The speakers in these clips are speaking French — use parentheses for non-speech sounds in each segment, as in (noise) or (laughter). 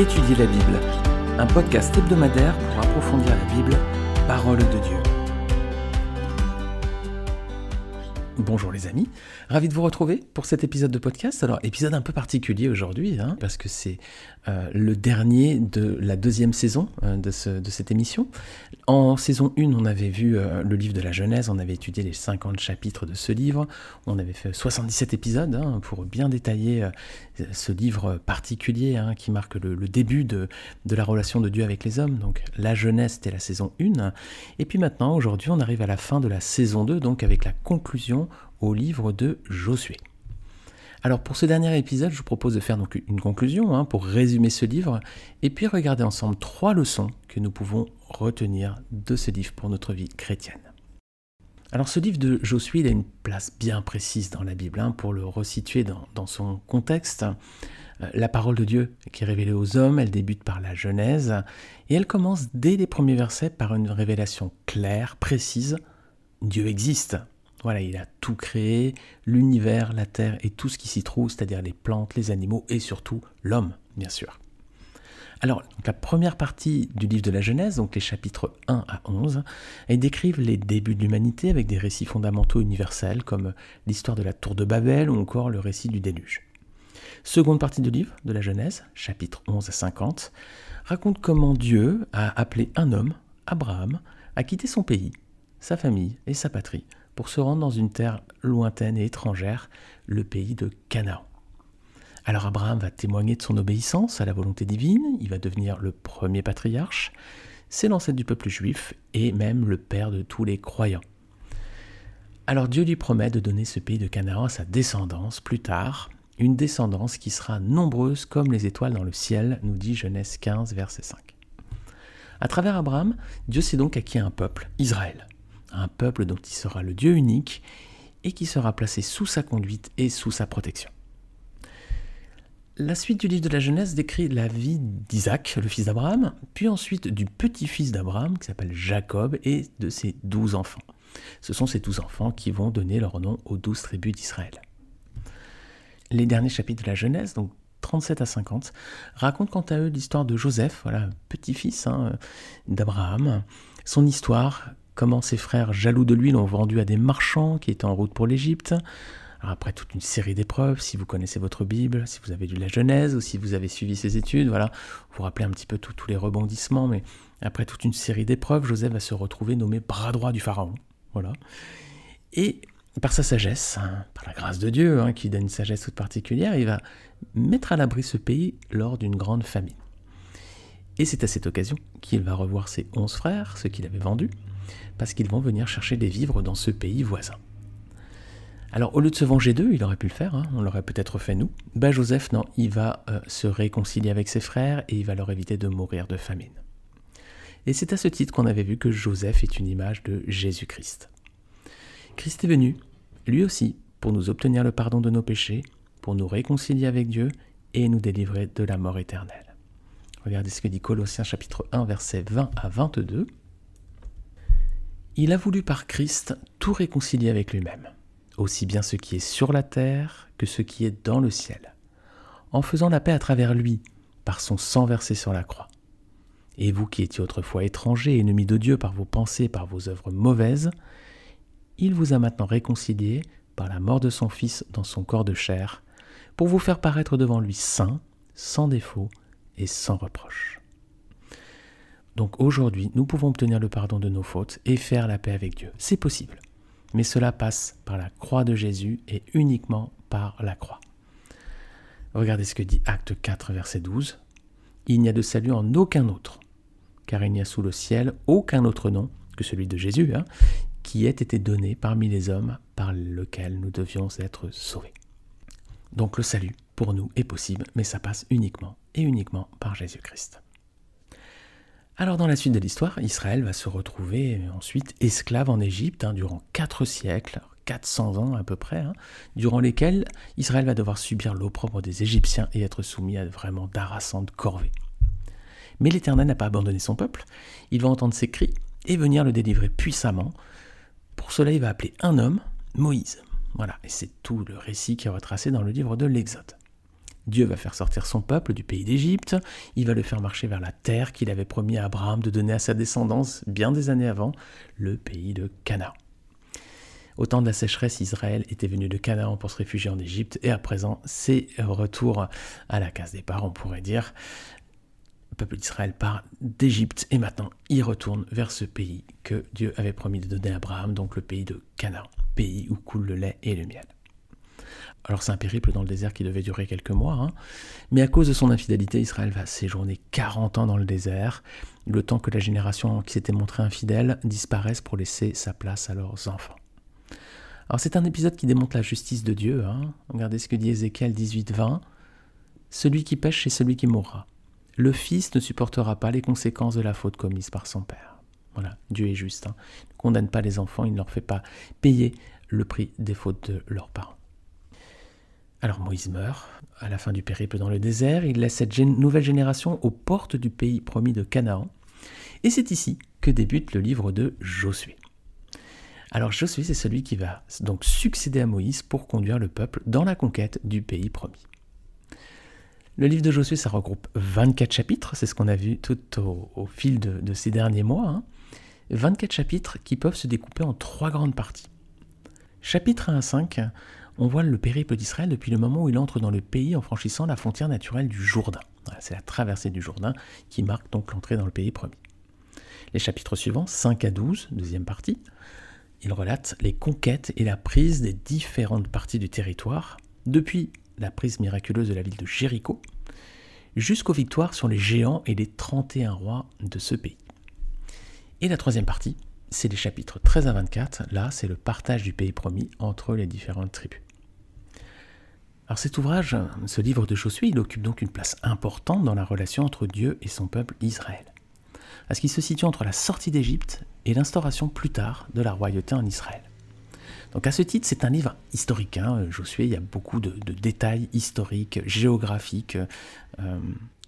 Étudier la Bible, un podcast hebdomadaire pour approfondir la Bible, parole de Dieu. Bonjour les amis, ravi de vous retrouver pour cet épisode de podcast. Alors épisode un peu particulier aujourd'hui, hein, parce que c'est euh, le dernier de la deuxième saison euh, de, cette émission. En saison 1, on avait vu euh, le livre de la Genèse, on avait étudié les 50 chapitres de ce livre, on avait fait 77 épisodes hein, pour bien détailler ce livre particulier hein, qui marque le, début de, de, la relation de Dieu avec les hommes. Donc la Genèse, c'était la saison 1. Et puis maintenant, aujourd'hui, on arrive à la fin de la saison 2, donc avec la conclusion au livre de Josué. Alors pour ce dernier épisode, je vous propose de faire donc une conclusion hein, pour résumer ce livre et puis regarder ensemble trois leçons que nous pouvons retenir de ce livre pour notre vie chrétienne. Alors ce livre de Josué, il a une place bien précise dans la Bible. Hein, pour le resituer dans, son contexte, euh, la parole de Dieu qui est révélée aux hommes, elle débute par la Genèse et elle commence dès les premiers versets par une révélation claire, précise. Dieu existe, voilà, il a tout créé, l'univers, la terre et tout ce qui s'y trouve, c'est-à-dire les plantes, les animaux et surtout l'homme, bien sûr. Alors, la première partie du livre de la Genèse, donc les chapitres 1 à 11, elle décrivent les débuts de l'humanité avec des récits fondamentaux universels comme l'histoire de la tour de Babel ou encore le récit du déluge. Seconde partie du livre de la Genèse, chapitres 11 à 50, raconte comment Dieu a appelé un homme, Abraham, à quitter son pays, sa famille et sa patrie pour se rendre dans une terre lointaine et étrangère, le pays de Canaan. Alors Abraham va témoigner de son obéissance à la volonté divine, il va devenir le premier patriarche, c'est l'ancêtre du peuple juif et même le père de tous les croyants. Alors Dieu lui promet de donner ce pays de Canaan à sa descendance plus tard, une descendance qui sera nombreuse comme les étoiles dans le ciel, nous dit Genèse 15, verset 5. À travers Abraham, Dieu s'est donc acquis un peuple, Israël un peuple dont il sera le Dieu unique et qui sera placé sous sa conduite et sous sa protection. La suite du livre de la Genèse décrit la vie d'Isaac, le fils d'Abraham, puis ensuite du petit-fils d'Abraham, qui s'appelle Jacob, et de ses douze enfants. Ce sont ces douze enfants qui vont donner leur nom aux douze tribus d'Israël. Les derniers chapitres de la Genèse, donc 37 à 50, racontent quant à eux l'histoire de Joseph, voilà, petit-fils hein, d'Abraham, son histoire comment ses frères jaloux de lui l'ont vendu à des marchands qui étaient en route pour l'Égypte. Après toute une série d'épreuves, si vous connaissez votre Bible, si vous avez lu la Genèse ou si vous avez suivi ses études, voilà, vous vous rappelez un petit peu tous les rebondissements, mais après toute une série d'épreuves, Joseph va se retrouver nommé bras droit du Pharaon. Voilà. Et par sa sagesse, hein, par la grâce de Dieu, hein, qui donne une sagesse toute particulière, il va mettre à l'abri ce pays lors d'une grande famine. Et c'est à cette occasion qu'il va revoir ses onze frères, ceux qu'il avait vendus, parce qu'ils vont venir chercher des vivres dans ce pays voisin. Alors au lieu de se venger d'eux, il aurait pu le faire, hein, on l'aurait peut-être fait nous, ben Joseph, non, il va euh, se réconcilier avec ses frères et il va leur éviter de mourir de famine. Et c'est à ce titre qu'on avait vu que Joseph est une image de Jésus-Christ. Christ est venu, lui aussi, pour nous obtenir le pardon de nos péchés, pour nous réconcilier avec Dieu et nous délivrer de la mort éternelle. Regardez ce que dit Colossiens chapitre 1 versets 20 à 22 il a voulu par Christ tout réconcilier avec lui-même, aussi bien ce qui est sur la terre que ce qui est dans le ciel, en faisant la paix à travers lui, par son sang versé sur la croix. Et vous qui étiez autrefois étrangers, ennemis de Dieu par vos pensées, par vos œuvres mauvaises, il vous a maintenant réconciliés par la mort de son Fils dans son corps de chair, pour vous faire paraître devant lui saint, sans défaut et sans reproche. Donc aujourd'hui, nous pouvons obtenir le pardon de nos fautes et faire la paix avec Dieu. C'est possible. Mais cela passe par la croix de Jésus et uniquement par la croix. Regardez ce que dit Acte 4, verset 12. Il n'y a de salut en aucun autre, car il n'y a sous le ciel aucun autre nom que celui de Jésus, hein, qui ait été donné parmi les hommes par lequel nous devions être sauvés. Donc le salut, pour nous, est possible, mais ça passe uniquement et uniquement par Jésus-Christ. Alors dans la suite de l'histoire, Israël va se retrouver ensuite esclave en Égypte hein, durant 4 siècles, 400 ans à peu près, hein, durant lesquels Israël va devoir subir l'opprobre des Égyptiens et être soumis à vraiment d'harassantes corvées. Mais l'Éternel n'a pas abandonné son peuple, il va entendre ses cris et venir le délivrer puissamment. Pour cela, il va appeler un homme, Moïse. Voilà, et c'est tout le récit qui est retracé dans le livre de l'Exode. Dieu va faire sortir son peuple du pays d'Égypte, il va le faire marcher vers la terre qu'il avait promis à Abraham de donner à sa descendance bien des années avant, le pays de Canaan. Au temps de la sécheresse, Israël était venu de Canaan pour se réfugier en Égypte, et à présent, c'est retour à la case départ, on pourrait dire. Le peuple d'Israël part d'Égypte, et maintenant, il retourne vers ce pays que Dieu avait promis de donner à Abraham, donc le pays de Canaan, pays où coule le lait et le miel. Alors c'est un périple dans le désert qui devait durer quelques mois, hein. mais à cause de son infidélité, Israël va séjourner 40 ans dans le désert, le temps que la génération qui s'était montrée infidèle disparaisse pour laisser sa place à leurs enfants. Alors c'est un épisode qui démontre la justice de Dieu. Hein. Regardez ce que dit Ézéchiel 18-20. Celui qui pêche, c'est celui qui mourra. Le fils ne supportera pas les conséquences de la faute commise par son père. Voilà, Dieu est juste. Hein. Il ne condamne pas les enfants, il ne leur fait pas payer le prix des fautes de leurs parents. Alors Moïse meurt. À la fin du périple dans le désert, il laisse cette nouvelle génération aux portes du pays promis de Canaan. Et c'est ici que débute le livre de Josué. Alors Josué, c'est celui qui va donc succéder à Moïse pour conduire le peuple dans la conquête du pays promis. Le livre de Josué, ça regroupe 24 chapitres, c'est ce qu'on a vu tout au, fil de, ces derniers mois. 24 hein. chapitres qui peuvent se découper en trois grandes parties. Chapitre 1 à 5, on voit le périple d'Israël depuis le moment où il entre dans le pays en franchissant la frontière naturelle du Jourdain. c'est la traversée du Jourdain qui marque donc l'entrée dans le pays promis. Les chapitres suivants, 5 à 12, deuxième partie, ils relatent les conquêtes et la prise des différentes parties du territoire, depuis la prise miraculeuse de la ville de Jéricho, jusqu'aux victoires sur les géants et les 31 rois de ce pays. Et la troisième partie, c'est les chapitres 13 à 24, là c'est le partage du pays promis entre les différentes tribus. Alors cet ouvrage, ce livre de Josué, il occupe donc une place importante dans la relation entre Dieu et son peuple Israël, parce qu'il se situe entre la sortie d'Égypte et l'instauration plus tard de la royauté en Israël. Donc à ce titre, c'est un livre historique, hein. Josué, il y a beaucoup de, détails historiques, géographiques, euh,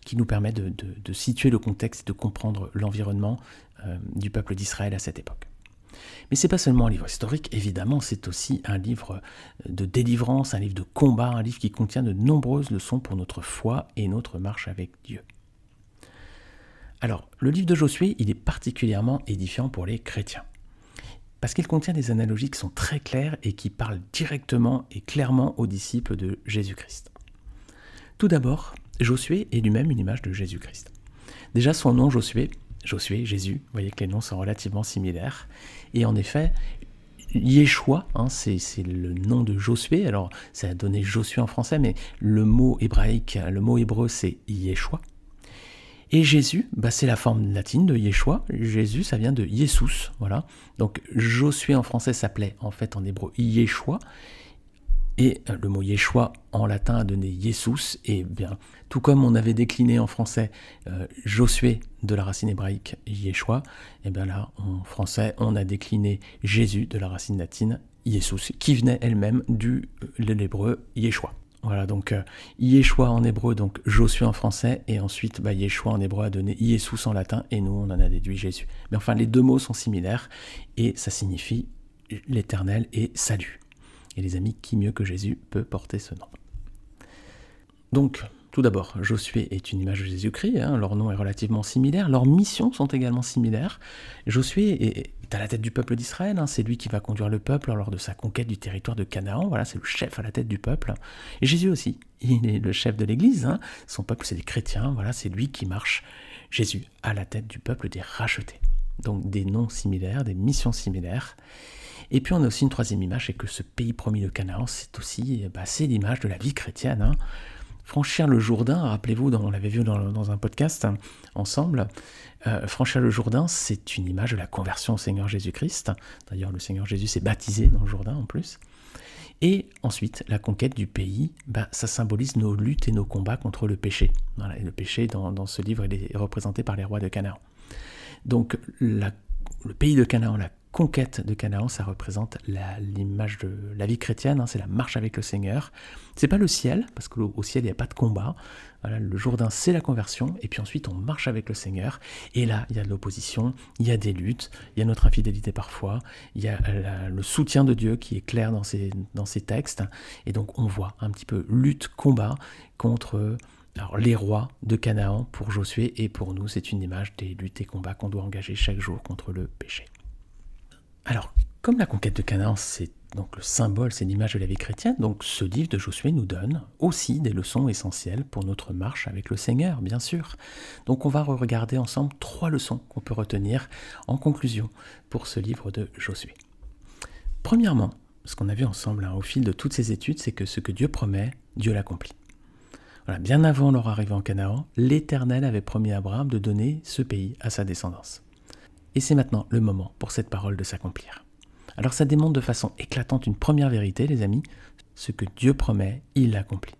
qui nous permettent de, situer le contexte et de comprendre l'environnement euh, du peuple d'Israël à cette époque. Mais c'est pas seulement un livre historique, évidemment, c'est aussi un livre euh, de délivrance, un livre de combat, un livre qui contient de nombreuses leçons pour notre foi et notre marche avec Dieu. Alors, le livre de Josué, il est particulièrement édifiant pour les chrétiens, parce qu'il contient des analogies qui sont très claires et qui parlent directement et clairement aux disciples de Jésus-Christ. Tout d'abord, Josué est lui-même une image de Jésus-Christ. Déjà, son nom Josué, Josué, Jésus, vous voyez que les noms sont relativement similaires. Et en effet, Yeshua, hein, c'est le nom de Josué. Alors, ça a donné Josué en français, mais le mot hébraïque, le mot hébreu, c'est Yeshua. Et Jésus, bah, c'est la forme latine de Yeshua. Jésus, ça vient de Yesus, voilà. Donc, Josué en français s'appelait en fait en hébreu Yeshua. Et euh, le mot Yeshua en latin a donné Yesus ». et bien, tout comme on avait décliné en français euh, Josué de la racine hébraïque Yeshua, et bien là, en français, on a décliné Jésus de la racine latine Yesus », qui venait elle-même du euh, l'hébreu Yeshua. Voilà, donc Yeshua en hébreu, donc Josué en français, et ensuite bah, Yeshua en hébreu a donné Yesus » en latin, et nous on en a déduit Jésus. Mais enfin, les deux mots sont similaires, et ça signifie l'Éternel et salut. Et les amis, qui mieux que Jésus peut porter ce nom Donc, tout d'abord, Josué est une image de Jésus-Christ, hein, leur nom est relativement similaire, leurs missions sont également similaires. Josué est à la tête du peuple d'Israël, hein, c'est lui qui va conduire le peuple lors de sa conquête du territoire de Canaan, voilà, c'est le chef à la tête du peuple. Et Jésus aussi, (laughs) il est le chef de l'Église, hein, son peuple c'est des chrétiens, voilà, c'est lui qui marche, Jésus, à la tête du peuple des rachetés. Donc des noms similaires, des missions similaires. Et puis on a aussi une troisième image, c'est que ce pays promis de Canaan, c'est aussi eh ben, l'image de la vie chrétienne. Hein. Franchir le Jourdain, rappelez-vous, on l'avait vu dans, un podcast hein, ensemble, euh, franchir le Jourdain, c'est une image de la conversion au Seigneur Jésus-Christ. D'ailleurs, le Seigneur Jésus s'est baptisé dans le Jourdain en plus. Et ensuite, la conquête du pays, bah, ça symbolise nos luttes et nos combats contre le péché. le péché, dans, ce livre, est représenté par les rois de Canaan. Donc, le pays de Canaan, la conquête de Canaan, ça représente l'image de la vie chrétienne, hein, c'est la marche avec le Seigneur. C'est pas le ciel, parce qu'au ciel, il n'y a pas de combat. le Jourdain, c'est la conversion, et puis ensuite, on marche avec le Seigneur. Et là, il y a de l'opposition, il y a des luttes, il y a notre infidélité parfois, il y a le soutien de Dieu qui est clair dans ces, dans ces textes. Et donc, on voit un petit peu lutte, combat contre... les rois de Canaan pour Josué et pour nous, c'est une image des luttes et combats qu'on doit engager chaque jour contre le péché. Alors, comme la conquête de Canaan, c'est donc le symbole, c'est l'image de la vie chrétienne, donc ce livre de Josué nous donne aussi des leçons essentielles pour notre marche avec le Seigneur, bien sûr. Donc on va regarder ensemble trois leçons qu'on peut retenir en conclusion pour ce livre de Josué. Premièrement, ce qu'on a vu ensemble hein, au fil de toutes ces études, c'est que ce que Dieu promet, Dieu l'accomplit. bien avant leur arrivée en Canaan, l'Éternel avait promis à Abraham de donner ce pays à sa descendance. Et c'est maintenant le moment pour cette parole de s'accomplir. Alors ça démontre de façon éclatante une première vérité, les amis, ce que Dieu promet, il l'accomplit.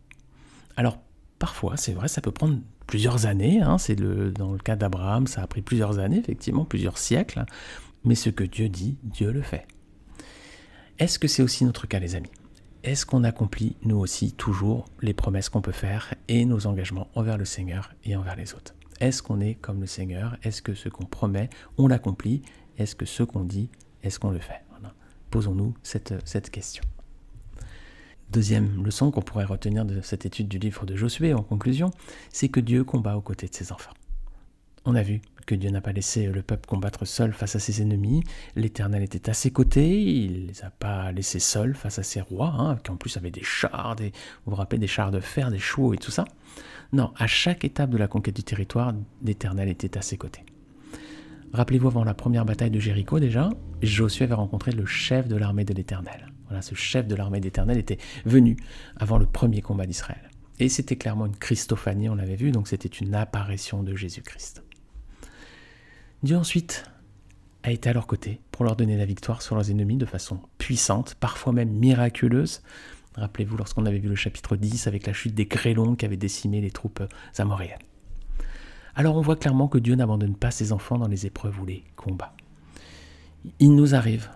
Alors parfois, c'est vrai, ça peut prendre plusieurs années, hein. c'est dans le cas d'Abraham, ça a pris plusieurs années, effectivement, plusieurs siècles, mais ce que Dieu dit, Dieu le fait. Est-ce que c'est aussi notre cas, les amis Est-ce qu'on accomplit, nous aussi, toujours, les promesses qu'on peut faire et nos engagements envers le Seigneur et envers les autres est-ce qu'on est comme le Seigneur Est-ce que ce qu'on promet, on l'accomplit Est-ce que ce qu'on dit, est-ce qu'on le fait Posons-nous euh, cette question. Deuxième leçon qu'on pourrait retenir de cette étude du livre de Josué en conclusion, c'est que Dieu combat aux côtés de ses enfants. On a vu que Dieu n'a pas laissé le peuple combattre seul face à ses ennemis. L'Éternel était à ses côtés, il les a pas laissés seuls face à ses rois, hein, qui en plus avaient des chars, des, vous vous rappelez, des chars de fer, des chevaux et tout ça. Non, à chaque étape de la conquête du territoire, l'Éternel était à ses côtés. Rappelez-vous avant la première bataille de Jéricho déjà, Josué avait rencontré le chef de l'armée de l'Éternel. Voilà, ce chef de l'armée d'Éternel était venu avant le premier combat d'Israël. Et c'était clairement une christophanie, on l'avait vu, donc c'était une apparition de Jésus-Christ. Dieu ensuite a été à leur côté pour leur donner la victoire sur leurs ennemis de façon puissante, parfois même miraculeuse. Rappelez-vous lorsqu'on avait vu le chapitre 10 avec la chute des grêlons qui avaient décimé les troupes amoréennes. Alors on voit clairement que Dieu n'abandonne pas ses enfants dans les épreuves ou les combats. Il nous arrive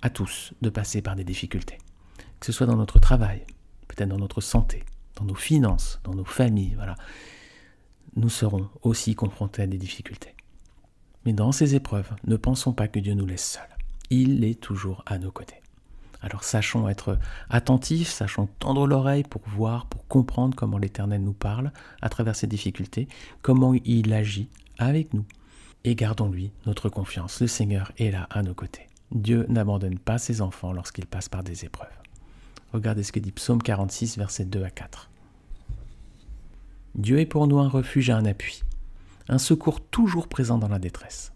à tous de passer par des difficultés, que ce soit dans notre travail, peut-être dans notre santé, dans nos finances, dans nos familles, voilà. Nous serons aussi confrontés à des difficultés. Mais dans ces épreuves, ne pensons pas que Dieu nous laisse seuls. Il est toujours à nos côtés. Alors sachons être attentifs, sachons tendre l'oreille pour voir, pour comprendre comment l'Éternel nous parle à travers ses difficultés, comment il agit avec nous. Et gardons-lui notre confiance. Le Seigneur est là à nos côtés. Dieu n'abandonne pas ses enfants lorsqu'ils passent par des épreuves. Regardez ce que dit Psaume 46, versets 2 à 4. Dieu est pour nous un refuge et un appui, un secours toujours présent dans la détresse.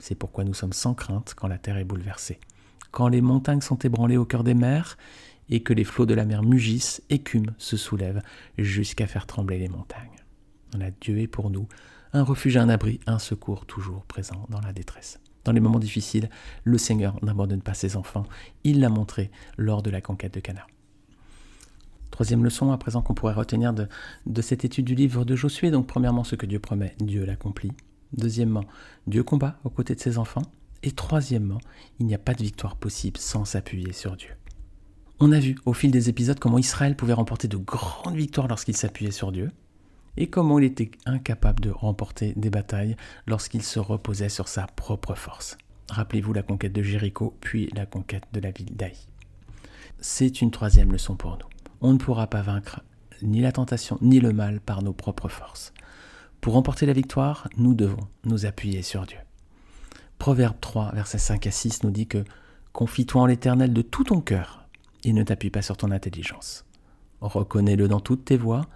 C'est pourquoi nous sommes sans crainte quand la terre est bouleversée, quand les montagnes sont ébranlées au cœur des mers, et que les flots de la mer mugissent, écument, se soulèvent, jusqu'à faire trembler les montagnes. La Dieu est pour nous un refuge, un abri, un secours toujours présent dans la détresse. Dans les moments difficiles, le Seigneur n'abandonne pas ses enfants, il l'a montré lors de la conquête de Canaan. Troisième leçon à présent qu'on pourrait retenir de, cette étude du livre de Josué, donc premièrement ce que Dieu promet, Dieu l'accomplit. Deuxièmement, Dieu combat aux côtés de ses enfants. Et troisièmement, il n'y a pas de victoire possible sans s'appuyer sur Dieu. On a vu au fil des épisodes comment Israël pouvait remporter de grandes victoires lorsqu'il s'appuyait sur Dieu, et comment il était incapable de remporter des batailles lorsqu'il se reposait sur sa propre force. Rappelez-vous la conquête de Jéricho, puis la conquête de la ville d'Aï. C'est une troisième leçon pour nous on ne pourra pas vaincre ni la tentation ni le mal par nos propres forces. Pour remporter la victoire, nous devons nous appuyer sur Dieu. Proverbe 3, versets 5 à 6 nous dit que Confie-toi en l'Éternel de tout ton cœur et ne t'appuie pas sur ton intelligence. Reconnais-le dans toutes tes voies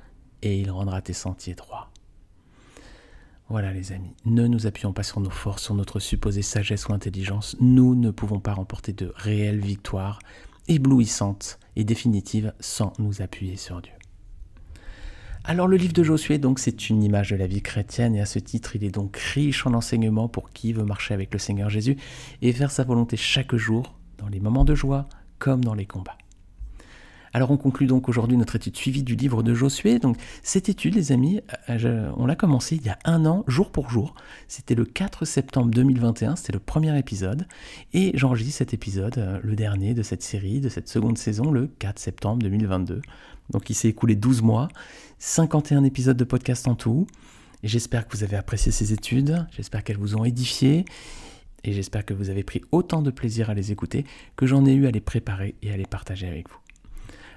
et il rendra tes sentiers droits. Voilà les amis, ne nous appuyons pas sur nos forces, sur notre supposée sagesse ou intelligence. Nous ne pouvons pas remporter de réelles victoires éblouissante et définitive sans nous appuyer sur Dieu. Alors le livre de Josué, donc, c'est une image de la vie chrétienne et à ce titre, il est donc riche en enseignements pour qui veut marcher avec le Seigneur Jésus et faire sa volonté chaque jour, dans les moments de joie comme dans les combats. Alors on conclut donc aujourd'hui notre étude suivie du livre de Josué. Donc cette étude, les amis, euh, on l'a commencée il y a un an, jour pour jour. C'était le 4 septembre 2021, c'était le premier épisode. Et j'enregistre cet épisode, euh, le dernier de cette série, de cette seconde saison, le 4 septembre 2022. Donc il s'est écoulé 12 mois, 51 épisodes de podcast en tout. J'espère que vous avez apprécié ces études, j'espère qu'elles vous ont édifié et j'espère que vous avez pris autant de plaisir à les écouter que j'en ai eu à les préparer et à les partager avec vous.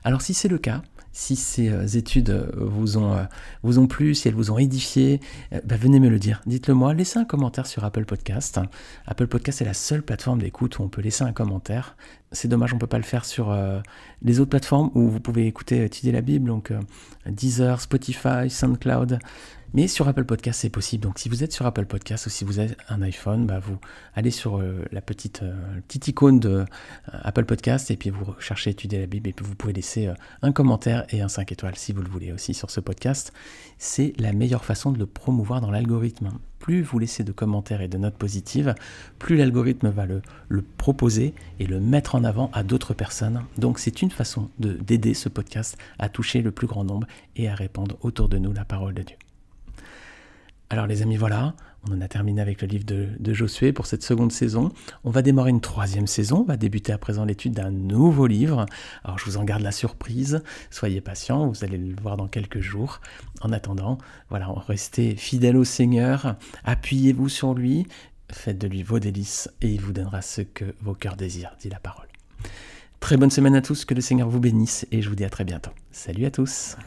Alors si c'est le cas, si ces euh, études euh, euh, vous ont, plu, si elles vous ont édifié, bah, venez me le dire. Dites-le moi, laissez un commentaire sur Apple Podcast. Apple Podcast est la seule plateforme d'écoute où on peut laisser un commentaire c'est dommage, on peut pas le faire sur euh, les autres plateformes où vous pouvez écouter euh, étudier la Bible, donc euh, Deezer, Spotify, SoundCloud. Mais sur Apple Podcast, c'est possible. Donc si vous êtes sur Apple Podcast ou si vous avez un iPhone, bah, vous allez sur la petite, petite, icône de Apple Podcast et puis vous recherchez étudier la Bible et puis vous pouvez laisser un commentaire et un 5 étoiles si vous le voulez aussi sur ce podcast. C'est la meilleure façon de le promouvoir dans l'algorithme plus vous laissez de commentaires et de notes positives, plus l'algorithme va le, proposer et le mettre en avant à d'autres personnes. Donc c'est une façon d'aider ce podcast à toucher le plus grand nombre et à répandre autour de nous la parole de Dieu. Alors les amis, voilà, on en a terminé avec le livre de, Josué pour cette seconde saison. On va démarrer une troisième saison. On va débuter à présent l'étude d'un nouveau livre. Alors je vous en garde la surprise. Soyez patients, vous allez le voir dans quelques jours. En attendant, voilà, restez fidèles au Seigneur. Appuyez-vous sur lui. Faites de lui vos délices et il vous donnera ce que vos cœurs désirent, dit la parole. Très bonne semaine à tous, que le Seigneur vous bénisse et je vous dis à très bientôt. Salut à tous.